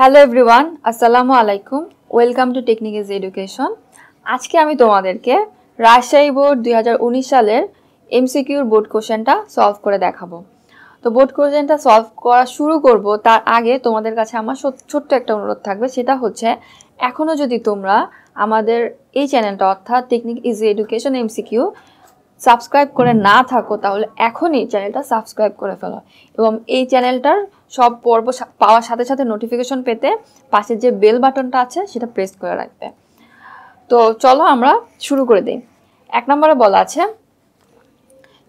hello everyone আসসালামু আলাইকুম welcome to technique easy education আজকে আমি তোমাদেরকে রাজশাহী বোর্ড দুই সালের এমসিকিউর বোর্ড কোশ্চেনটা সলভ করে দেখাবো তো বোর্ড কোশ্চেনটা সলভ করা শুরু করব তার আগে তোমাদের কাছে আমার ছোট্ট একটা অনুরোধ থাকবে সেটা হচ্ছে এখনও যদি তোমরা আমাদের এই চ্যানেলটা অর্থাৎ technique easy education MCQ subscribe করে না থাকো তাহলে এখনই চ্যানেলটা সাবস্ক্রাইব করে ফেলো এবং এই চ্যানেলটার সব পর্ব পাওয়ার সাথে সাথে নোটিফিকেশন পেতে পাশে যে বেল বাটনটা আছে সেটা প্রেস করে রাখবে তো চলো আমরা শুরু করে দিই এক নম্বরে বলা আছে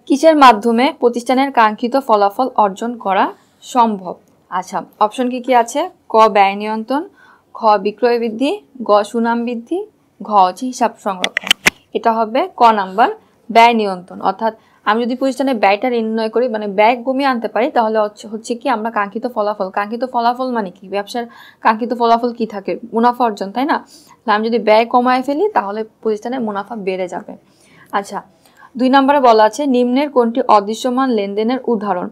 কিসের মাধ্যমে প্রতিষ্ঠানের কাঙ্ক্ষিত ফলাফল অর্জন করা সম্ভব আচ্ছা অপশন কি কি আছে ক ব্যয় নিয়ন্ত্রণ খ বিক্রয় বৃদ্ধি গ সুনাম বৃদ্ধি ঘ হচ্ছে হিসাব সংরক্ষণ এটা হবে ক নাম্বার ব্যয় নিয়ন্ত্রণ অর্থাৎ আমি যদি প্রতিষ্ঠানে ব্যয়টা নির্ণয় করি মানে ব্যয় কমিয়ে আনতে পারি তাহলে হচ্ছে কি আমরা কাঙ্ক্ষিত ফলাফল কাঙ্ক্ষিত ফলাফল মানে কি ব্যবসার কাঙ্ক্ষিত ফলাফল কি থাকে মুনাফা অর্জন তাই না আমি যদি ব্যয় কমায় ফেলি তাহলে প্রতিষ্ঠানের মুনাফা বেড়ে যাবে আচ্ছা দুই নম্বরে বলা আছে নিম্নের কোনটি অদৃশ্যমান লেনদেনের উদাহরণ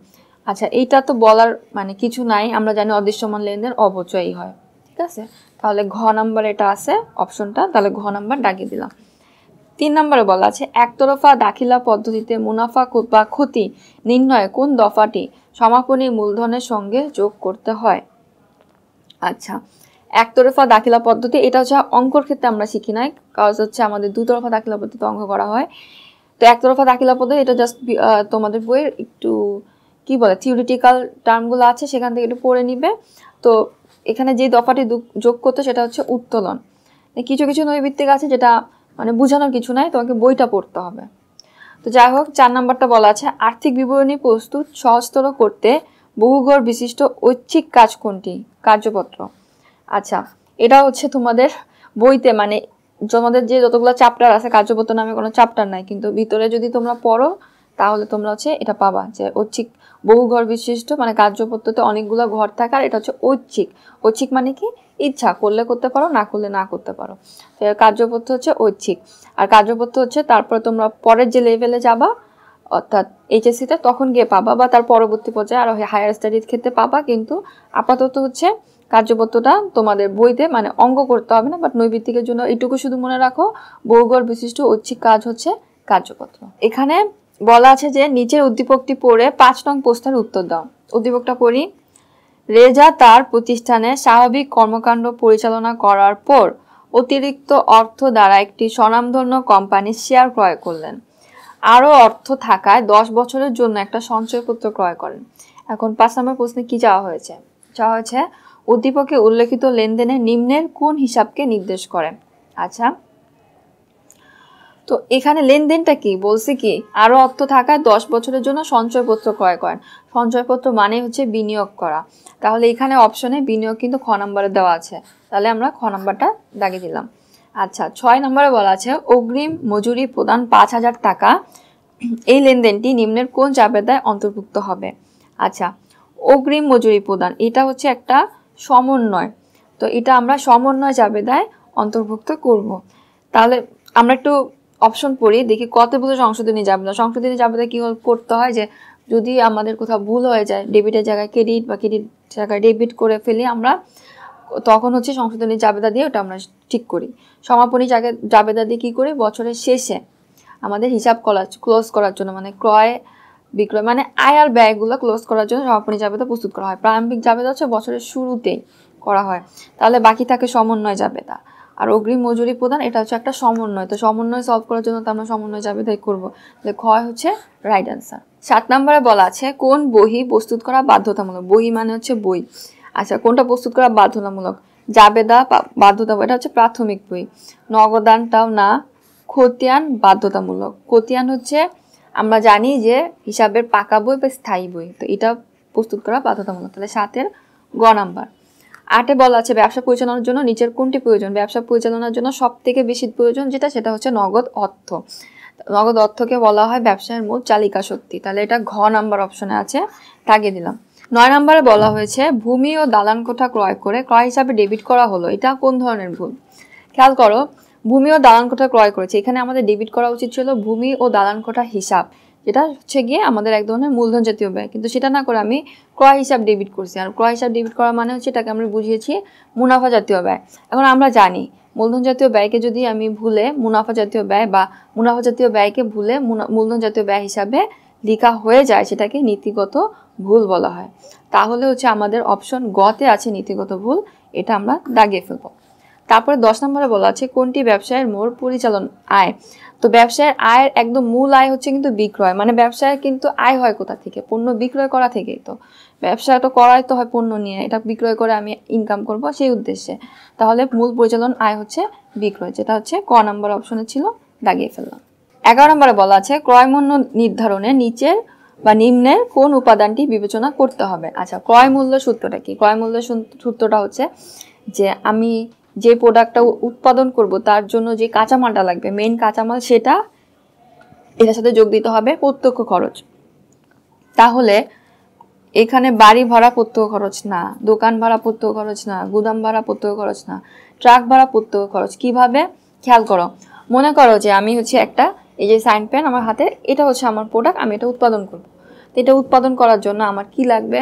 আচ্ছা এইটা তো বলার মানে কিছু নাই আমরা জানি অদৃশ্যমান লেনদেন অবচয়ই হয় ঠিক আছে তাহলে ঘ নাম্বার এটা আছে অপশনটা তাহলে ঘ নাম্বার ডাকিয়ে দিলাম তিন নম্বরে বলা আছে একতরফা দাখিলা পদ্ধতিতে মুনাফা বা ক্ষতি নির্ণয় কোন দফাটি সমাপনী মূলধনের সঙ্গে যোগ করতে হয় আচ্ছা একতরফা দাখিলা পদ্ধতি এটা হচ্ছে অঙ্কর ক্ষেত্রে আমরা শিখি নাই কাজ হচ্ছে আমাদের দুতরফা দাখিলা পদ্ধতিতে অঙ্ক করা হয় তো একতরফা দাখিলা পদ্ধতি এটা জাস্ট তোমাদের বইয়ের একটু কি বলে থিওরিটিক্যাল টার্মগুলো আছে সেখান থেকে একটু পড়ে নিবে তো এখানে যে দফাটি যোগ করতে সেটা হচ্ছে উত্তোলন কিছু কিছু নৈবিত্তিক আছে যেটা মানে বোঝানোর কিছু নাই তোমাকে বইটা পড়তে হবে তো যাই হোক চার নাম্বারটা বলা আছে আর্থিক বিবরণী প্রস্তুত সহজতর করতে বহুগড় বিশিষ্ট ঐচ্ছিক কাজ কোনটি কার্যপত্র আচ্ছা এটা হচ্ছে তোমাদের বইতে মানে তোমাদের যে যতগুলো চ্যাপ্টার আছে কার্যপত্র নামে কোনো চ্যাপ্টার নাই কিন্তু ভিতরে যদি তোমরা পড়ো তাহলে তোমরা হচ্ছে এটা পাবা যে ঐচ্ছিক বহু ঘর বিশিষ্ট মানে কার্যপদ্ধতি অনেকগুলো ঘর থাকার আর এটা হচ্ছে ঐচ্ছিক ঐচ্ছিক মানে কি ইচ্ছা করলে করতে পারো না করলে না করতে পারো কার্যপত্র হচ্ছে ঐচ্ছিক আর কার্যপত্র হচ্ছে তারপর তোমরা পরের যে লেভেলে যাবা অর্থাৎ এইচএসসিটা তখন গিয়ে পাবা বা তার পরবর্তী পর্যায়ে আরো হায়ার স্টাডির ক্ষেত্রে পাবা কিন্তু আপাতত হচ্ছে কার্যপত্রটা তোমাদের বইতে মানে অঙ্গ করতে হবে না বাট নৈবিত্তিকের জন্য এটুকু শুধু মনে রাখো বহুগর বিশিষ্ট ঐচ্ছিক কাজ হচ্ছে কার্যপত্র এখানে বলা আছে যে নিচের উদ্দীপকটি পড়ে পাঁচ নং প্রশ্নের উত্তর দাও উদ্দীপকটা পড়ি রেজা তার প্রতিষ্ঠানে স্বাভাবিক কর্মকাণ্ড পরিচালনা করার পর অতিরিক্ত অর্থ দ্বারা একটি স্বনামধন্য কোম্পানির শেয়ার ক্রয় করলেন আরও অর্থ থাকায় দশ বছরের জন্য একটা সঞ্চয়পত্র ক্রয় করেন এখন পাঁচ নম্বর প্রশ্নে কী চাওয়া হয়েছে চাওয়া হয়েছে উদ্দীপকে উল্লেখিত লেনদেনের নিম্নের কোন হিসাবকে নির্দেশ করে আচ্ছা তো এখানে লেনদেনটা কি বলছি কি আরও অর্থ থাকায় দশ বছরের জন্য সঞ্চয়পত্র ক্রয় করেন সঞ্চয়পত্র মানে হচ্ছে বিনিয়োগ করা তাহলে এখানে অপশনে বিনিয়োগ কিন্তু খ নম্বরে দেওয়া আছে তাহলে আমরা খ নম্বরটা দাগিয়ে দিলাম আচ্ছা ছয় নম্বরে বলা আছে অগ্রিম মজুরি প্রদান পাঁচ হাজার টাকা এই লেনদেনটি নিম্নের কোন দায় অন্তর্ভুক্ত হবে আচ্ছা অগ্রিম মজুরি প্রদান এটা হচ্ছে একটা সমন্বয় তো এটা আমরা সমন্বয় দায় অন্তর্ভুক্ত করব তাহলে আমরা একটু অপশন পড়ি দেখি কত বছর সংশোধনী যাবে না সংশোধনী যাবে কি করতে হয় যে যদি আমাদের কোথাও ভুল হয়ে যায় ডেবিটের জায়গায় ক্রেডিট বা ক্রেডিট জায়গায় ডেবিট করে ফেলি আমরা তখন হচ্ছে সংশোধনী জাবেদা দিয়ে ওটা আমরা ঠিক করি সমাপনী জায়গায় জাবেদা দিয়ে কী করি বছরের শেষে আমাদের হিসাব করা ক্লোজ করার জন্য মানে ক্রয় বিক্রয় মানে আয় আর ব্যয়গুলো ক্লোজ করার জন্য সমাপনী জাবেদা প্রস্তুত করা হয় প্রারম্ভিক জাবেদা হচ্ছে বছরের শুরুতেই করা হয় তাহলে বাকি থাকে সমন্বয় জাবেদা আর অগ্রিম মজুরি প্রদান এটা হচ্ছে একটা সমন্বয় তো সমন্বয় সলভ করার জন্য তো আমরা সমন্বয় যাবে তাই করবো তাহলে ক্ষয় হচ্ছে রাইট অ্যান্সার সাত নম্বরে বলা আছে কোন বহি প্রস্তুত করা বাধ্যতামূলক বহি মানে হচ্ছে বই আচ্ছা কোনটা প্রস্তুত করা বাধ্যতামূলক জাবেদা বাধ্যতা এটা হচ্ছে প্রাথমিক বই নগদানটাও না খতিয়ান বাধ্যতামূলক খতিয়ান হচ্ছে আমরা জানি যে হিসাবের পাকা বই বা স্থায়ী বই তো এটা প্রস্তুত করা বাধ্যতামূলক তাহলে সাতের গ নাম্বার আটে বলা আছে ব্যবসা পরিচালনার জন্য নিচের কোনটি প্রয়োজন ব্যবসা পরিচালনার জন্য সব থেকে বেশি প্রয়োজন যেটা সেটা হচ্ছে নগদ অর্থ নগদ অর্থকে বলা হয় ব্যবসায়ের মূল চালিকা শক্তি তাহলে এটা ঘ নাম্বার অপশনে আছে তাগিয়ে দিলাম নয় নম্বরে বলা হয়েছে ভূমি ও দালান কোঠা ক্রয় করে ক্রয় হিসাবে ডেবিট করা হলো এটা কোন ধরনের ভুল খেয়াল করো ভূমি ও দালান কোঠা ক্রয় করেছে এখানে আমাদের ডেবিট করা উচিত ছিল ভূমি ও দালান কোঠা হিসাব যেটা হচ্ছে গিয়ে আমাদের এক ধরনের মূলধন জাতীয় ব্যয় কিন্তু সেটা না করে আমি ক্রয় হিসাব ডেবিট করছি আর ক্রয় হিসাব ডেবিট করা মানে হচ্ছে এটাকে আমরা বুঝিয়েছি মুনাফা জাতীয় ব্যয় এখন আমরা জানি মূলধন জাতীয় ব্যয়কে যদি আমি ভুলে মুনাফা জাতীয় ব্যয় বা মুনাফা জাতীয় ব্যয়কে ভুলে মূলধন জাতীয় ব্যয় হিসাবে লিখা হয়ে যায় সেটাকে নীতিগত ভুল বলা হয় তাহলে হচ্ছে আমাদের অপশন গতে আছে নীতিগত ভুল এটা আমরা দাগিয়ে ফেলবো তারপরে দশ নম্বরে বলা আছে কোনটি ব্যবসায়ের মোর পরিচালন আয় তো ব্যবসায়ের আয়ের একদম মূল আয় হচ্ছে কিন্তু বিক্রয় মানে ব্যবসায় কিন্তু আয় হয় কোথা থেকে পণ্য বিক্রয় করা থেকেই তো ব্যবসা তো করাই তো হয় পণ্য নিয়ে এটা বিক্রয় করে আমি ইনকাম করব সেই উদ্দেশ্যে তাহলে মূল পরিচালন আয় হচ্ছে বিক্রয় যেটা হচ্ছে ক নম্বর অপশনে ছিল দাগিয়ে ফেললাম এগারো নম্বরে বলা আছে ক্রয়মূল্য নির্ধারণে নিচের বা নিম্নের কোন উপাদানটি বিবেচনা করতে হবে আচ্ছা ক্রয় মূল্য সূত্রটা কি ক্রয় মূল্য সূত্রটা হচ্ছে যে আমি যে প্রোডাক্টটা উৎপাদন করব তার জন্য যে কাঁচামালটা লাগবে মেন কাঁচামাল সেটা এটার সাথে যোগ দিতে হবে প্রত্যক্ষ খরচ তাহলে এখানে বাড়ি ভাড়া প্রত্যক্ষ খরচ না দোকান ভাড়া প্রত্যক্ষ খরচ না গুদাম ভাড়া প্রত্যক্ষ খরচ না ট্রাক ভাড়া প্রত্যক্ষ খরচ কিভাবে খেয়াল করো মনে করো যে আমি হচ্ছে একটা এই যে সাইন প্যান আমার হাতে এটা হচ্ছে আমার প্রোডাক্ট আমি এটা উৎপাদন করব তো এটা উৎপাদন করার জন্য আমার কি লাগবে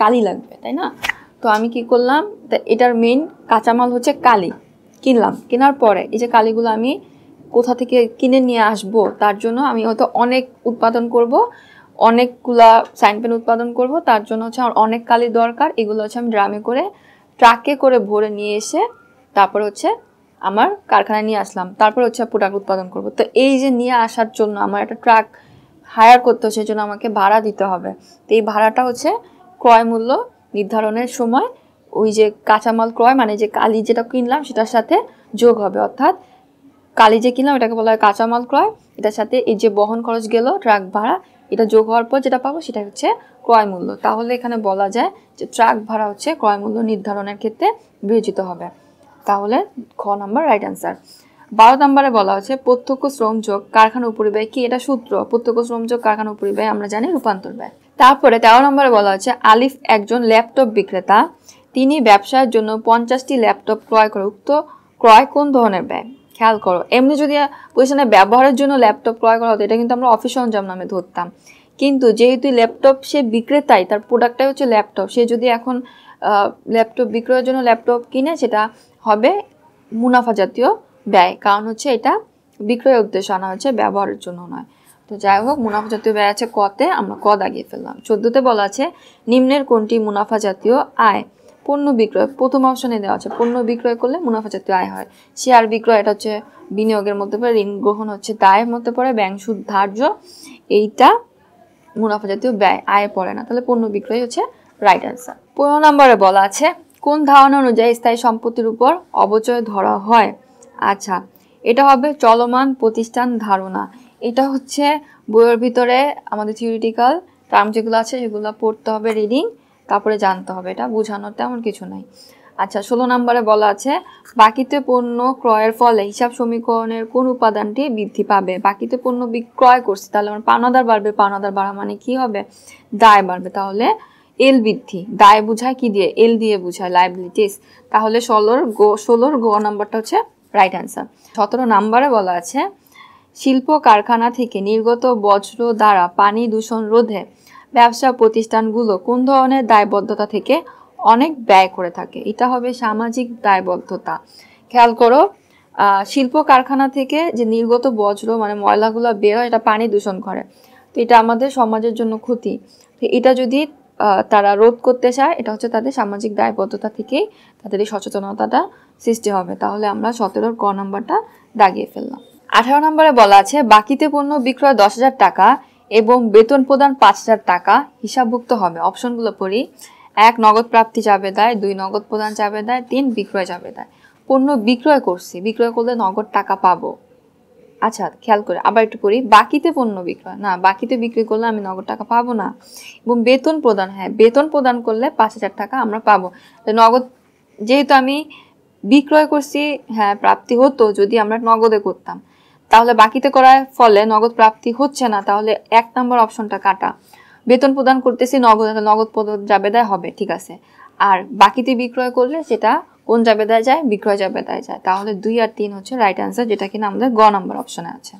কালি লাগবে তাই না তো আমি কি করলাম তা এটার মেইন কাঁচামাল হচ্ছে কালি কিনলাম কেনার পরে এই যে কালিগুলো আমি কোথা থেকে কিনে নিয়ে আসব তার জন্য আমি হয়তো অনেক উৎপাদন করব অনেকগুলা সাইন পেন উৎপাদন করব তার জন্য হচ্ছে আমার অনেক কালি দরকার এগুলো হচ্ছে আমি ড্রামে করে ট্রাকে করে ভরে নিয়ে এসে তারপর হচ্ছে আমার কারখানায় নিয়ে আসলাম তারপর হচ্ছে প্রোডাক্ট উৎপাদন করব তো এই যে নিয়ে আসার জন্য আমার একটা ট্রাক হায়ার করতে হচ্ছে জন্য আমাকে ভাড়া দিতে হবে তো এই ভাড়াটা হচ্ছে ক্রয় মূল্য নির্ধারণের সময় ওই যে কাঁচামাল ক্রয় মানে যে কালি যেটা কিনলাম সেটার সাথে যোগ হবে অর্থাৎ কালি যে কিনলাম এটাকে বলা হয় কাঁচামাল ক্রয় এটার সাথে এই যে বহন খরচ গেল ট্রাক ভাড়া এটা যোগ হওয়ার পর যেটা পাবো সেটা হচ্ছে ক্রয় মূল্য তাহলে এখানে বলা যায় যে ট্রাক ভাড়া হচ্ছে ক্রয় মূল্য নির্ধারণের ক্ষেত্রে বিবেচিত হবে তাহলে খ নাম্বার রাইট অ্যান্সার বারো নম্বরে বলা হচ্ছে প্রত্যক্ষ শ্রমযোগ কারখানা উপরিব্যয় কি এটা সূত্র প্রত্যক্ষ শ্রমযোগ কারখানা উপরিব্যয় আমরা জানি রূপান্তর ব্যয় তারপরে তেরো নম্বরে বলা হচ্ছে আলিফ একজন ল্যাপটপ বিক্রেতা তিনি ব্যবসার জন্য পঞ্চাশটি ল্যাপটপ ক্রয় করে উক্ত ক্রয় কোন ধরনের ব্যয় খেয়াল করো এমনি যদি পজিশনে ব্যবহারের জন্য ল্যাপটপ ক্রয় করা হতো এটা কিন্তু আমরা অফিস সরঞ্জাম নামে ধরতাম কিন্তু যেহেতু ল্যাপটপ সে বিক্রেতাই তার প্রোডাক্টটাই হচ্ছে ল্যাপটপ সে যদি এখন ল্যাপটপ বিক্রয়ের জন্য ল্যাপটপ কিনে সেটা হবে মুনাফা জাতীয় ব্যয় কারণ হচ্ছে এটা বিক্রয়ের উদ্দেশ্য আনা হচ্ছে ব্যবহারের জন্য নয় তো যাই হোক মুনাফা জাতীয় ব্যয় আছে কতে আমরা ক দাগিয়ে ফেললাম চোদ্দোতে বলা আছে নিম্নের কোনটি মুনাফা জাতীয় আয় পণ্য বিক্রয় প্রথম অপশনে দেওয়া আছে পণ্য বিক্রয় করলে মুনাফা জাতীয় আয় হয় শেয়ার বিক্রয় এটা হচ্ছে বিনিয়োগের মধ্যে পড়ে ঋণ গ্রহণ হচ্ছে দায়ের মধ্যে পড়ে ব্যাংক সুদ ধার্য এইটা মুনাফা জাতীয় ব্যয় আয় পড়ে না তাহলে পণ্য বিক্রয় হচ্ছে রাইট অ্যান্সার পনেরো নম্বরে বলা আছে কোন ধারণা অনুযায়ী স্থায়ী সম্পত্তির উপর অবচয় ধরা হয় আচ্ছা এটা হবে চলমান প্রতিষ্ঠান ধারণা এটা হচ্ছে বইয়ের ভিতরে আমাদের থিওরিটিক্যাল টার্ম যেগুলো আছে সেগুলো পড়তে হবে রিডিং তারপরে জানতে হবে এটা বোঝানোর তেমন কিছু নাই আচ্ছা ষোলো নম্বরে বলা আছে বাকিতে পণ্য ক্রয়ের ফলে হিসাব সমীকরণের কোন উপাদানটি বৃদ্ধি পাবে বাকিতে পণ্য বিক্রয় করছে তাহলে আমার পানাদার বাড়বে পানাদার বাড়া মানে কি হবে দায় বাড়বে তাহলে এল বৃদ্ধি দায় বুঝায় কি দিয়ে এল দিয়ে বুঝায় লাইবিলিটিস তাহলে ষোলোর গো ষোলোর গো নাম্বারটা হচ্ছে রাইট অ্যান্সার সতেরো নাম্বারে বলা আছে শিল্প কারখানা থেকে নির্গত বজ্র দ্বারা পানি দূষণ রোধে ব্যবসা প্রতিষ্ঠানগুলো কোন ধরনের দায়বদ্ধতা থেকে অনেক ব্যয় করে থাকে এটা হবে সামাজিক দায়বদ্ধতা খেয়াল করো শিল্প কারখানা থেকে যে নির্গত বজ্র মানে ময়লাগুলো বের হয় এটা পানি দূষণ করে তো এটা আমাদের সমাজের জন্য ক্ষতি তো এটা যদি তারা রোধ করতে চায় এটা হচ্ছে তাদের সামাজিক দায়বদ্ধতা থেকেই তাদের এই সচেতনতাটা সৃষ্টি হবে তাহলে আমরা সতেরোর ক নম্বরটা দাগিয়ে ফেললাম আঠারো নম্বরে বলা আছে বাকিতে পণ্য বিক্রয় দশ হাজার টাকা এবং বেতন প্রদান পাঁচ হাজার টাকা হিসাবভুক্ত হবে অপশনগুলো পড়ি এক নগদ প্রাপ্তি যাবে দেয় দুই নগদ প্রদান যাবে দেয় তিন বিক্রয় যাবে দেয় পণ্য বিক্রয় করছি বিক্রয় করলে নগদ টাকা পাবো আচ্ছা খেয়াল করে আবার একটু করি বাকিতে পণ্য বিক্রয় না বাকিতে বিক্রি করলে আমি নগদ টাকা পাবো না এবং বেতন প্রদান হ্যাঁ বেতন প্রদান করলে পাঁচ হাজার টাকা আমরা পাবো নগদ যেহেতু আমি বিক্রয় করছি হ্যাঁ প্রাপ্তি হতো যদি আমরা নগদে করতাম তাহলে বাকিতে করার ফলে নগদ প্রাপ্তি হচ্ছে না তাহলে এক নম্বর অপশনটা কাটা বেতন প্রদান করতেছি নগদ নগদ প্রদান জাবেদায় হবে ঠিক আছে আর বাকিতে বিক্রয় করলে সেটা কোন জাবেদায় যায় বিক্রয় জাবেদায় যায় তাহলে দুই আর তিন হচ্ছে রাইট অ্যান্সার যেটা কিনা আমাদের গ নম্বর অপশনে আছে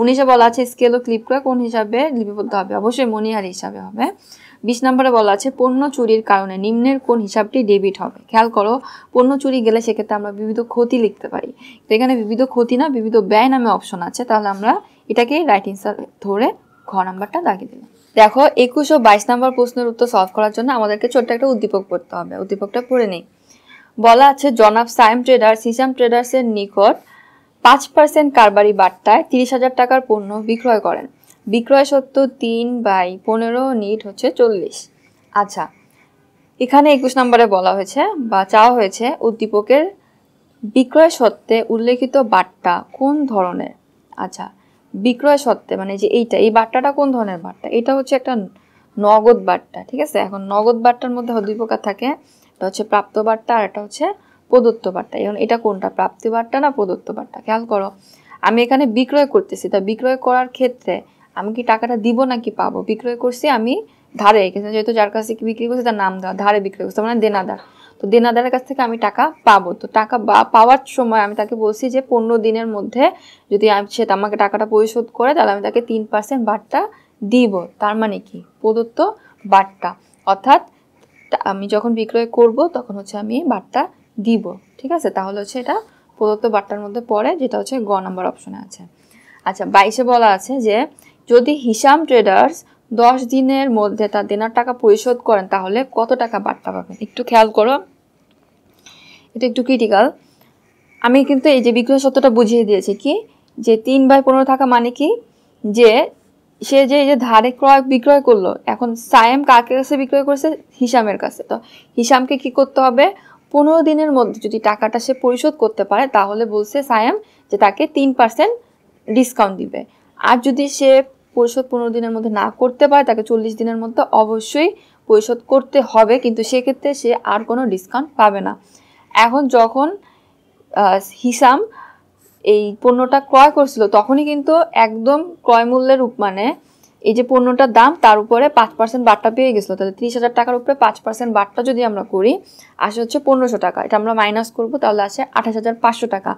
উনিশে বলা আছে স্কেল ও ক্লিপ করে কোন হিসাবে লিপিবদ্ধ হবে অবশ্যই মনিহারি হিসাবে হবে বিশ নম্বরে বলা আছে পণ্য চুরির কারণে নিম্নের কোন হিসাবটি ডেবিট হবে খেয়াল করো পণ্য চুরি গেলে সেক্ষেত্রে আমরা বিবিধ ক্ষতি লিখতে পারি তো এখানে বিবিধ ক্ষতি না বিবিধ ব্যয় নামে অপশন আছে তাহলে আমরা এটাকে রাইট অ্যান্সার ধরে ঘ নাম্বারটা দাগিয়ে দিলাম দেখো একুশ ও বাইশ নম্বর প্রশ্নের উত্তর সলভ করার জন্য আমাদেরকে ছোট্ট একটা উদ্দীপক পড়তে হবে উদ্দীপকটা পড়ে নেই বলা আছে জনাব সাইম ট্রেডার্স সিসাম ট্রেডার্সের নিকট পাঁচ পার্সেন্ট কারবারি বার্তায় তিরিশ হাজার টাকার পণ্য বিক্রয় করেন বিক্রয় সত্য তিন বাই পনেরো নিট হচ্ছে চল্লিশ আচ্ছা এখানে একুশ নম্বরে বলা হয়েছে বা চাওয়া হয়েছে উদ্দীপকের বিক্রয় সত্ত্বে উল্লেখিত বার্তা কোন ধরনের আচ্ছা বিক্রয় সত্ত্বে মানে যে এইটা এই বার্তাটা কোন ধরনের বার্তা এটা হচ্ছে একটা নগদ বার্তা ঠিক আছে এখন নগদ বার্তার মধ্যে উদ্দীপকার থাকে এটা হচ্ছে প্রাপ্ত বার্তা আর এটা হচ্ছে প্রদত্ত বার্তা এখন এটা কোনটা প্রাপ্তি বার্তা না প্রদত্ত বার্তা খেয়াল করো আমি এখানে বিক্রয় করতেছি তা বিক্রয় করার ক্ষেত্রে আমি কি টাকাটা দিব নাকি পাবো বিক্রয় করছি আমি ধারে যেহেতু যার কাছে বিক্রি করছি তার নাম দেওয়া ধারে বিক্রয় করছি মানে দেনাদার তো দেনাদারের কাছ থেকে আমি টাকা পাবো তো টাকা পাওয়ার সময় আমি তাকে বলছি যে পনেরো দিনের মধ্যে যদি সে আমাকে টাকাটা পরিশোধ করে তাহলে আমি তাকে তিন পার্সেন্ট বাট্টা দিব তার মানে কি প্রদত্ত বাট্টা অর্থাৎ আমি যখন বিক্রয় করব তখন হচ্ছে আমি বাট্টা দিব ঠিক আছে তাহলে হচ্ছে এটা প্রদত্ত বাট্টার মধ্যে পড়ে যেটা হচ্ছে গ নাম্বার অপশনে আছে আচ্ছা বাইশে বলা আছে যে যদি হিসাম ট্রেডার্স দশ দিনের মধ্যে তার দেনার টাকা পরিশোধ করেন তাহলে কত টাকা বার্তা পাবেন একটু খেয়াল করো এটা একটু ক্রিটিক্যাল আমি কিন্তু এই যে বিক্রয় সত্যটা বুঝিয়ে দিয়েছি কি যে তিন বাই পনেরো থাকা মানে কি যে সে যে এই যে ধারে ক্রয় বিক্রয় করলো এখন সায়েম কাকে কাছে বিক্রয় করেছে হিসামের কাছে তো হিসামকে কি করতে হবে পনেরো দিনের মধ্যে যদি টাকাটা সে পরিশোধ করতে পারে তাহলে বলছে সায়েম যে তাকে তিন পার্সেন্ট ডিসকাউন্ট দিবে আর যদি সে পরিশোধ পনেরো দিনের মধ্যে না করতে পারে তাকে চল্লিশ দিনের মধ্যে অবশ্যই পরিশোধ করতে হবে কিন্তু সেক্ষেত্রে সে আর কোনো ডিসকাউন্ট পাবে না এখন যখন হিসাম এই পণ্যটা ক্রয় করছিল তখনই কিন্তু একদম ক্রয় মূল্যের মানে এই যে পণ্যটার দাম তার উপরে পাঁচ পার্সেন্ট বাট্টা পেয়ে গেছিলো তাহলে তিরিশ হাজার টাকার উপরে পাঁচ পার্সেন্ট বাট্টা যদি আমরা করি আসে হচ্ছে পনেরোশো টাকা এটা আমরা মাইনাস করব তাহলে আসে আঠাশ হাজার পাঁচশো টাকা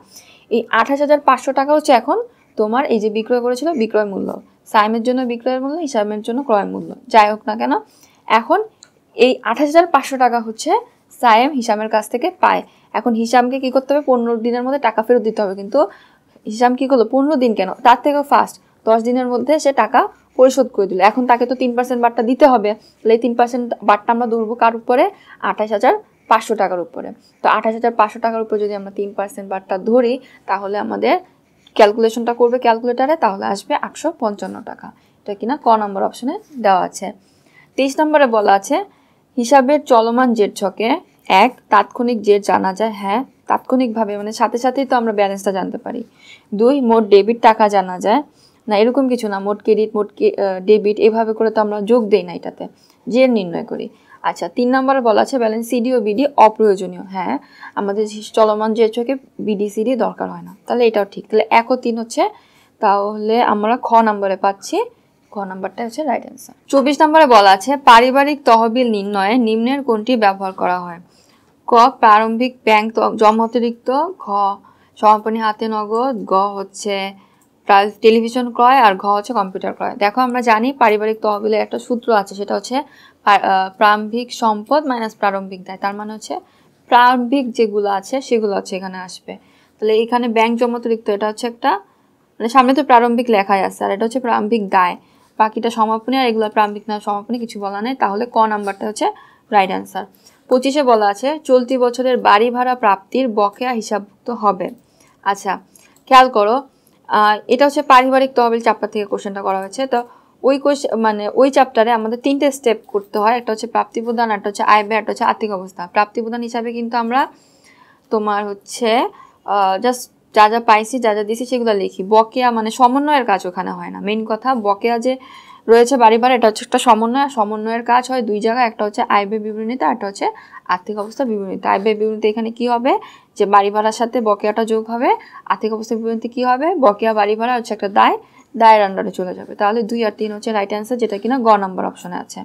এই আঠাশ হাজার পাঁচশো টাকা হচ্ছে এখন তোমার এই যে বিক্রয় করেছিল বিক্রয় মূল্য সাইমের জন্য বিক্রয়ের মূল্য হিসাবের জন্য ক্রয় মূল্য যাই হোক না কেন এখন এই আঠাশ হাজার পাঁচশো টাকা হচ্ছে সায়েম হিসামের কাছ থেকে পায় এখন হিসামকে কি করতে হবে পনেরো দিনের মধ্যে টাকা ফেরত দিতে হবে কিন্তু হিসাম কি করলো পনেরো দিন কেন তার থেকে ফার্স্ট দশ দিনের মধ্যে সে টাকা পরিশোধ করে দিল এখন তাকে তো তিন পার্সেন্ট বারটা দিতে হবে তাহলে এই তিন পার্সেন্ট বারটা আমরা ধরবো কার উপরে আঠাশ হাজার পাঁচশো টাকার উপরে তো আঠাশ হাজার পাঁচশো টাকার উপরে যদি আমরা তিন পার্সেন্ট বারটা ধরি তাহলে আমাদের ক্যালকুলেশনটা করবে ক্যালকুলেটারে তাহলে আসবে একশো পঞ্চান্ন টাকা এটা কিনা ক নম্বর অপশনে দেওয়া আছে তেইশ নম্বরে বলা আছে হিসাবের চলমান জেট ছকে এক তাৎক্ষণিক জেট জানা যায় হ্যাঁ তাৎক্ষণিকভাবে মানে সাথে সাথেই তো আমরা ব্যালেন্সটা জানতে পারি দুই মোট ডেবিট টাকা জানা যায় না এরকম কিছু না মোট ক্রেডিট মোট ডেবিট এভাবে করে তো আমরা যোগ দেই না এটাতে যে নির্ণয় করি আচ্ছা তিন নম্বরে বলা আছে ব্যালেন্স সিডি ও বিডি অপ্রয়োজনীয় হ্যাঁ আমাদের চলমান যে চোখে বিডি সিডি দরকার হয় না তাহলে এটাও ঠিক তাহলে এক ও তিন হচ্ছে তাহলে আমরা খ নম্বরে পাচ্ছি খ নম্বরটা হচ্ছে রাইট অ্যান্সার চব্বিশ নম্বরে বলা আছে পারিবারিক তহবিল নির্ণয়ে নিম্নের কোনটি ব্যবহার করা হয় ক প্রারম্ভিক ব্যাংক জম অতিরিক্ত ঘ সমাপনী হাতে নগদ গ হচ্ছে টেলিভিশন ক্রয় আর ঘ হচ্ছে কম্পিউটার ক্রয় দেখো আমরা জানি পারিবারিক তহবিলের একটা সূত্র আছে সেটা হচ্ছে প্রারম্ভিক সম্পদ মাইনাস প্রারম্ভিক দায় তার মানে হচ্ছে প্রারম্ভিক যেগুলো আছে সেগুলো হচ্ছে এখানে আসবে তাহলে এখানে ব্যাংক জমা এটা হচ্ছে একটা মানে সামনে তো প্রারম্ভিক লেখাই আছে আর এটা হচ্ছে প্রারম্ভিক দায় বাকিটা সমাপনী আর এগুলো প্রারম্ভিক না সমাপনী কিছু বলা নেই তাহলে ক নাম্বারটা হচ্ছে রাইট অ্যান্সার পঁচিশে বলা আছে চলতি বছরের বাড়ি ভাড়া প্রাপ্তির বকেয়া হিসাবভুক্ত হবে আচ্ছা খেয়াল করো এটা হচ্ছে পারিবারিক তহবিল চাপ্পার থেকে কোশ্চেনটা করা হয়েছে তো ওই কোয়েশ্চেন মানে ওই চ্যাপ্টারে আমাদের তিনটে স্টেপ করতে হয় একটা হচ্ছে প্রাপ্তিপ্রদান একটা হচ্ছে আয় ব্যয় একটা হচ্ছে আর্থিক অবস্থা প্রাপ্তিপ্রদান হিসাবে কিন্তু আমরা তোমার হচ্ছে জাস্ট যা যা পাইছি যা যা দিয়েছি সেগুলো লিখি বকেয়া মানে সমন্বয়ের কাজ ওখানে হয় না মেন কথা বকেয়া যে রয়েছে বাড়ি বাড়ি এটা হচ্ছে একটা সমন্বয় সমন্বয়ের কাজ হয় দুই জায়গায় একটা হচ্ছে আয় ব্যয় বিবরণীতে একটা হচ্ছে আর্থিক অবস্থা বিবরণীতে আয় ব্যয় বিবরণীতে এখানে কি হবে যে বাড়ি ভাড়ার সাথে বকেয়াটা যোগ হবে আর্থিক অবস্থা বিবরণীতে কি হবে বকেয়া বাড়ি ভাড়া হচ্ছে একটা দায় দায়ের আন্ডারে চলে যাবে তাহলে দুই আর তিন হচ্ছে রাইট অ্যান্সার যেটা কিনা গ নাম্বার অপশনে আছে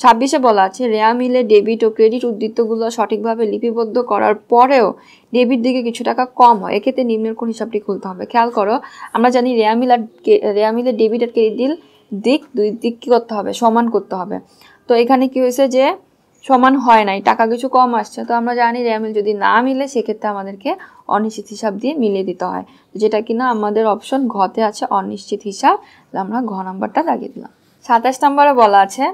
ছাব্বিশে বলা আছে রেয়া মিলে ডেবিট ও ক্রেডিট উদ্বৃত্তগুলো সঠিকভাবে লিপিবদ্ধ করার পরেও ডেবিট দিকে কিছু টাকা কম হয় এক্ষেত্রে নিম্নের কোন হিসাবটি খুলতে হবে খেয়াল করো আমরা জানি রেয়া মিল আর রেয়া মিলে ডেবিট আর ক্রেডিট দিক দুই দিক কী করতে হবে সমান করতে হবে তো এখানে কি হয়েছে যে সমান হয় নাই টাকা কিছু কম আসছে তো আমরা জানি রেয়া মিল যদি না মিলে সেক্ষেত্রে আমাদেরকে অনিশ্চিত হিসাব দিয়ে মিলিয়ে দিতে হয় যেটা কিনা আমাদের অপশন ঘতে আছে অনিশ্চিত হিসাব আমরা ঘ নাম্বারটা লাগিয়ে দিলাম সাতাশ নম্বরে বলা আছে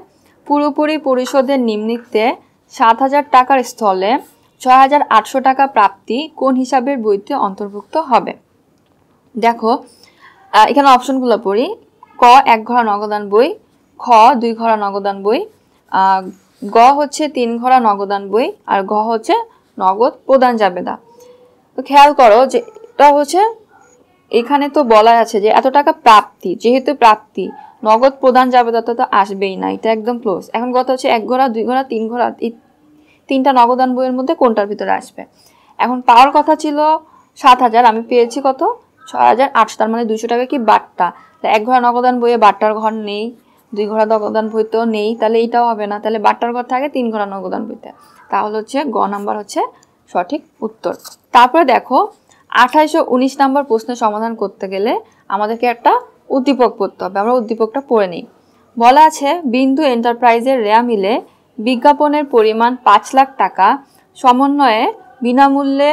পুরোপুরি পরিশোধের নিম্নিতে সাত হাজার টাকার স্থলে ছয় হাজার আটশো টাকা প্রাপ্তি কোন হিসাবের বইতে অন্তর্ভুক্ত হবে দেখো এখানে অপশনগুলো পড়ি ক এক ঘরা নগদান বই খ দুই ঘরা নগদান বই গ হচ্ছে তিন ঘরা নগদান বই আর ঘ হচ্ছে নগদ প্রদান জাবেদা তো খেয়াল করো যে এটা হচ্ছে এখানে তো বলা আছে যে এত টাকা প্রাপ্তি যেহেতু প্রাপ্তি নগদ প্রদান যাবে তত তো আসবেই না এটা একদম ক্লোজ এখন কথা হচ্ছে এক ঘোড়া দুই ঘোড়া তিন ঘোড়া তিনটা নগদান বইয়ের মধ্যে কোনটার ভিতরে আসবে এখন পাওয়ার কথা ছিল সাত হাজার আমি পেয়েছি কত ছ হাজার আটশো তার মানে দুশো টাকা কি বাট্টা তা এক ঘোড়া নগদান বইয়ে বাট্টার ঘর নেই দুই ঘোড়া নগদান বইতেও নেই তাহলে এইটাও হবে না তাহলে বাট্টার ঘর থাকে তিন ঘোড়া নগদান বইতে তাহলে হচ্ছে গ নাম্বার হচ্ছে সঠিক উত্তর তারপরে দেখো আঠাইশো উনিশ নম্বর প্রশ্নের সমাধান করতে গেলে আমাদেরকে একটা উদ্দীপক পড়তে হবে আমরা উদ্দীপকটা পড়ে নিই বলা আছে বিন্দু এন্টারপ্রাইজের র্যা মিলে বিজ্ঞাপনের পরিমাণ পাঁচ লাখ টাকা সমন্বয়ে বিনামূল্যে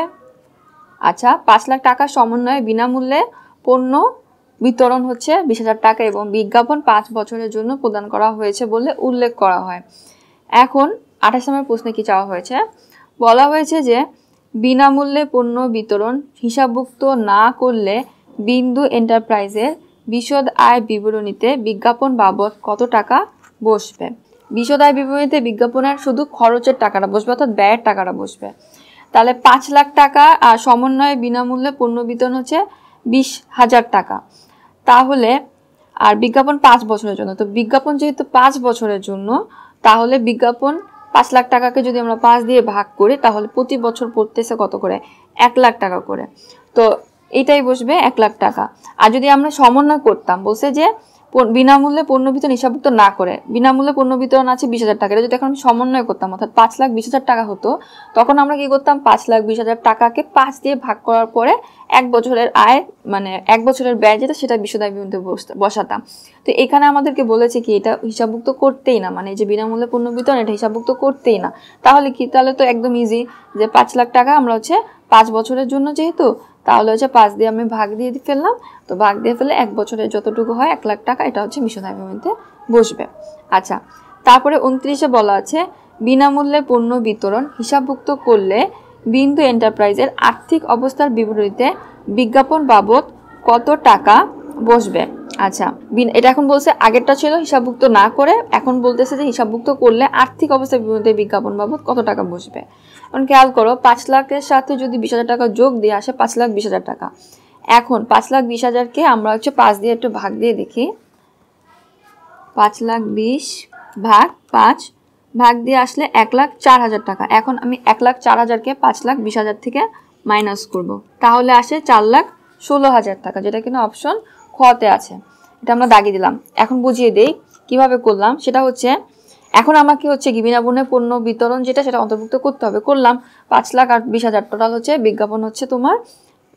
আচ্ছা পাঁচ লাখ টাকা সমন্বয়ে বিনামূল্যে পণ্য বিতরণ হচ্ছে বিশ হাজার টাকা এবং বিজ্ঞাপন পাঁচ বছরের জন্য প্রদান করা হয়েছে বলে উল্লেখ করা হয় এখন আঠাশ নম্বর প্রশ্নে কি চাওয়া হয়েছে বলা হয়েছে যে বিনামূল্যে পণ্য বিতরণ হিসাবভুক্ত না করলে বিন্দু এন্টারপ্রাইজের বিশদ আয় বিবরণীতে বিজ্ঞাপন বাবদ কত টাকা বসবে বিশদ আয় বিবরণীতে বিজ্ঞাপনের শুধু খরচের টাকাটা বসবে অর্থাৎ ব্যয়ের টাকাটা বসবে তাহলে পাঁচ লাখ টাকা আর সমন্বয়ে বিনামূল্যে পণ্য বিতরণ হচ্ছে বিশ হাজার টাকা তাহলে আর বিজ্ঞাপন পাঁচ বছরের জন্য তো বিজ্ঞাপন যেহেতু পাঁচ বছরের জন্য তাহলে বিজ্ঞাপন পাঁচ লাখ টাকাকে যদি আমরা পাঁচ দিয়ে ভাগ করি তাহলে প্রতি বছর পড়তেছে কত করে এক লাখ টাকা করে তো এটাই বসবে এক লাখ টাকা আর যদি আমরা সমন্বয় করতাম বলছে যে বিনামূল্যে পণ্য বিতরণ হিসাবভুক্ত না করে বিনামূল্যে পণ্য বিতরণ আছে বিশ হাজার টাকা এটা যদি এখন আমি সমন্বয় করতাম অর্থাৎ পাঁচ লাখ বিশ হাজার টাকা হতো তখন আমরা কি করতাম পাঁচ লাখ বিশ হাজার টাকাকে পাঁচ দিয়ে ভাগ করার পরে এক বছরের আয় মানে এক বছরের ব্যয় যেটা সেটা বিশ্বদায় বিন্দু বসাতাম তো এখানে আমাদেরকে বলেছে কি এটা হিসাবভুক্ত করতেই না মানে যে বিনামূল্যে পণ্য বিতরণ এটা হিসাবভুক্ত করতেই না তাহলে কি তাহলে তো একদম ইজি যে পাঁচ লাখ টাকা আমরা হচ্ছে পাঁচ বছরের জন্য যেহেতু তাহলে হচ্ছে পাঁচ দিয়ে আমি ভাগ দিয়ে ফেললাম তো ভাগ দিয়ে ফেলে এক বছরে যতটুকু হয় এক লাখ টাকা এটা হচ্ছে মিশন অ্যাগ্রিমেন্টে বসবে আচ্ছা তারপরে উনত্রিশে বলা আছে বিনামূল্যে পণ্য বিতরণ হিসাবভুক্ত করলে বিন্দু এন্টারপ্রাইজের আর্থিক অবস্থার বিবরণীতে বিজ্ঞাপন বাবদ কত টাকা বসবে আচ্ছা এটা এখন বলছে আগেরটা ছিল হিসাবভুক্ত না করে এখন বলতেছে যে হিসাবভুক্ত করলে আর্থিক অবস্থা বিপরীতে বিজ্ঞাপন বাবদ কত টাকা বসবে এখন খেয়াল করো পাঁচ লাখের সাথে যদি বিশ হাজার টাকা যোগ দিয়ে আসে পাঁচ লাখ বিশ হাজার টাকা এখন পাঁচ লাখ বিশ হাজারকে আমরা হচ্ছে পাঁচ দিয়ে একটু ভাগ দিয়ে দেখি পাঁচ লাখ বিশ ভাগ পাঁচ ভাগ দিয়ে আসলে এক লাখ চার হাজার টাকা এখন আমি এক লাখ চার হাজারকে পাঁচ লাখ বিশ হাজার থেকে মাইনাস করব তাহলে আসে চার লাখ ষোলো হাজার টাকা যেটা কিনা অপশন খোয়াতে আছে এটা আমরা দাগিয়ে দিলাম এখন বুঝিয়ে দেই কিভাবে করলাম সেটা হচ্ছে এখন আমাকে হচ্ছে গিবিনা বনে পণ্য বিতরণ যেটা সেটা অন্তর্ভুক্ত করতে হবে করলাম পাঁচ লাখ আর বিশ হাজার টোটাল হচ্ছে বিজ্ঞাপন হচ্ছে তোমার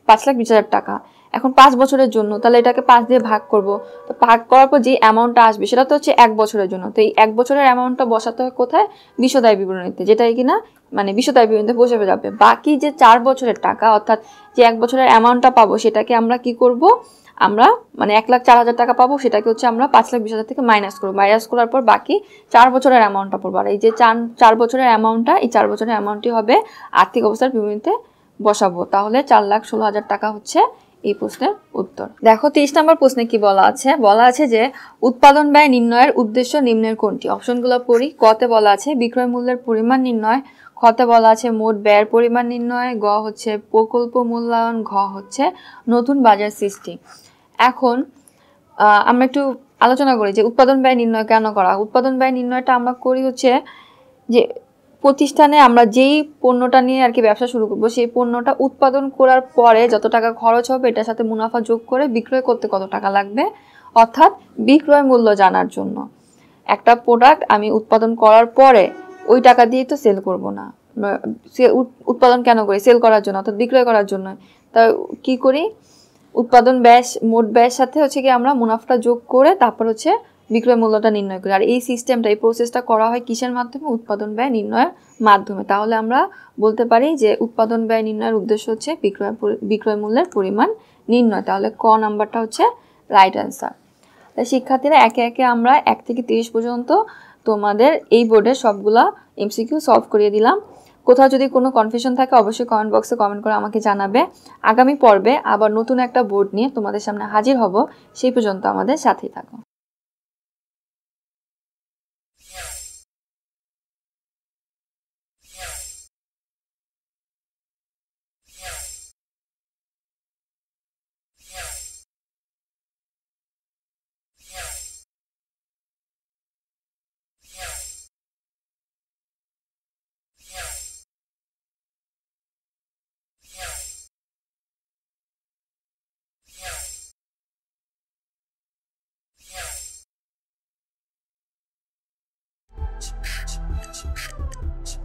পাঁচ লাখ বিশ হাজার টাকা এখন পাঁচ বছরের জন্য তাহলে এটাকে পাঁচ দিয়ে ভাগ করব তো ভাগ করার পর যে অ্যামাউন্টটা আসবে সেটা তো হচ্ছে এক বছরের জন্য তো এই এক বছরের অ্যামাউন্টটা বসাতে হয় কোথায় বিশদায় বিবরণীতে যেটাই কিনা মানে বিশদায় বিবরণীতে বসে যাবে বাকি যে চার বছরের টাকা অর্থাৎ যে এক বছরের অ্যামাউন্টটা পাবো সেটাকে আমরা কি করব আমরা মানে এক লাখ চার হাজার টাকা পাবো সেটাকে হচ্ছে আমরা পাঁচ লাখ বিশ হাজার থেকে মাইনাস করবো মাইনাস করার পর বাকি চার বছরের অ্যামাউন্টটা পড়বো আর এই যে চার চার বছরের অ্যামাউন্টটা এই চার বছরের অ্যামাউন্টটি হবে আর্থিক অবস্থার বিপরীতে বসাবো তাহলে চার লাখ ষোলো হাজার টাকা হচ্ছে এই প্রশ্নের উত্তর দেখো তেইশ নম্বর প্রশ্নে কি বলা আছে বলা আছে যে উৎপাদন ব্যয় নির্ণয়ের উদ্দেশ্য নিম্নের কোনটি অপশনগুলো পড়ি কতে বলা আছে বিক্রয় মূল্যের পরিমাণ নির্ণয় কতে বলা আছে মোট ব্যয়ের পরিমাণ নির্ণয় গ হচ্ছে প্রকল্প মূল্যায়ন ঘ হচ্ছে নতুন বাজার সৃষ্টি এখন আমরা একটু আলোচনা করি যে উৎপাদন ব্যয় নির্ণয় কেন করা উৎপাদন ব্যয় নির্ণয়টা আমরা করি হচ্ছে যে প্রতিষ্ঠানে আমরা যেই পণ্যটা নিয়ে আর কি ব্যবসা শুরু করবো সেই পণ্যটা উৎপাদন করার পরে যত টাকা খরচ হবে এটার সাথে মুনাফা যোগ করে বিক্রয় করতে কত টাকা লাগবে অর্থাৎ বিক্রয় মূল্য জানার জন্য একটা প্রোডাক্ট আমি উৎপাদন করার পরে ওই টাকা দিয়ে তো সেল করব না উৎপাদন কেন করি সেল করার জন্য অর্থাৎ বিক্রয় করার জন্য তা কি করি উৎপাদন ব্যয় মোট ব্যয়ের সাথে হচ্ছে কি আমরা মুনাফাটা যোগ করে তারপর হচ্ছে বিক্রয় মূল্যটা নির্ণয় করি আর এই সিস্টেমটা এই প্রসেসটা করা হয় কিসের মাধ্যমে উৎপাদন ব্যয় নির্ণয়ের মাধ্যমে তাহলে আমরা বলতে পারি যে উৎপাদন ব্যয় নির্ণয়ের উদ্দেশ্য হচ্ছে বিক্রয় বিক্রয় মূল্যের পরিমাণ নির্ণয় তাহলে ক নাম্বারটা হচ্ছে রাইট অ্যান্সার তাই শিক্ষার্থীরা একে একে আমরা এক থেকে তিরিশ পর্যন্ত তোমাদের এই বোর্ডের সবগুলা এমসিকিউ সলভ করিয়ে দিলাম কোথাও যদি কোনো কনফিউশন থাকে অবশ্যই কমেন্ট বক্সে কমেন্ট করে আমাকে জানাবে আগামী পর্বে আবার নতুন একটা বোর্ড নিয়ে তোমাদের সামনে হাজির হব সেই পর্যন্ত আমাদের সাথেই থাকো 请吃，请吃，请吃，